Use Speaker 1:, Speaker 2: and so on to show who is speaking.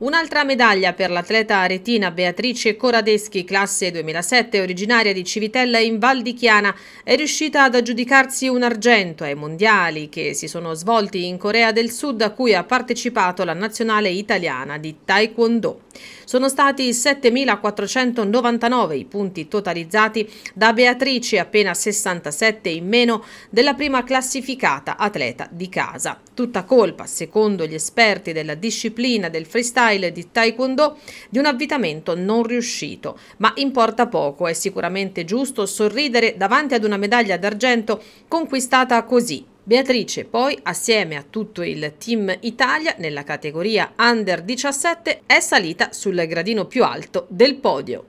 Speaker 1: Un'altra medaglia per l'atleta aretina Beatrice Coradeschi, classe 2007, originaria di Civitella in Val di Chiana, è riuscita ad aggiudicarsi un argento ai mondiali che si sono svolti in Corea del Sud a cui ha partecipato la nazionale italiana di Taekwondo. Sono stati 7.499 i punti totalizzati da Beatrice, appena 67 in meno della prima classificata atleta di casa. Tutta colpa, secondo gli esperti della disciplina del freestyle, freestyle di taekwondo di un avvitamento non riuscito. Ma importa poco, è sicuramente giusto sorridere davanti ad una medaglia d'argento conquistata così, Beatrice poi, assieme a tutto il Team Italia, nella categoria Under 17, è salita sul gradino più alto del podio.